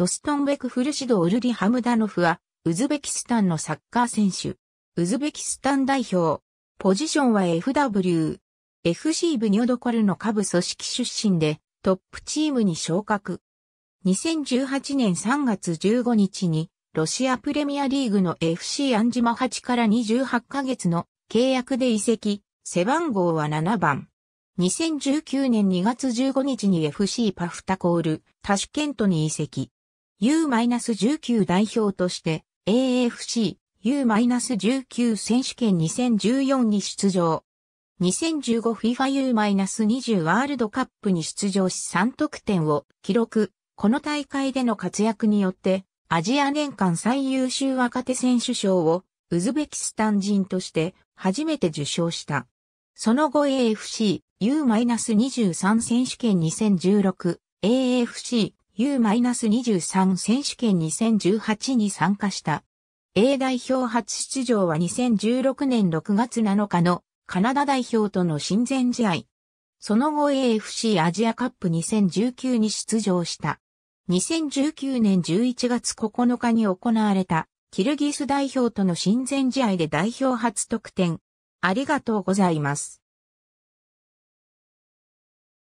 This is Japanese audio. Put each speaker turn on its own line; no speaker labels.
ドストンベクフルシド・ウルリ・ハムダノフは、ウズベキスタンのサッカー選手。ウズベキスタン代表。ポジションは FW。FC ブニョドコルの下部組織出身で、トップチームに昇格。2018年3月15日に、ロシアプレミアリーグの FC アンジマ8から28ヶ月の契約で移籍、背番号は7番。2019年2月15日に FC パフタコール、タシュケントに移籍。U-19 代表として AFC U-19 選手権2014に出場。2015 FIFA U-20 ワールドカップに出場し3得点を記録。この大会での活躍によってアジア年間最優秀若手選手賞をウズベキスタン人として初めて受賞した。その後 AFC U-23 選手権2016 AFC U-23 選手権2018に参加した。A 代表初出場は2016年6月7日のカナダ代表との親善試合。その後 AFC アジアカップ2019に出場した。2019年11月9日に行われたキルギス代表との親善試合で代表初得点。ありがとうございます。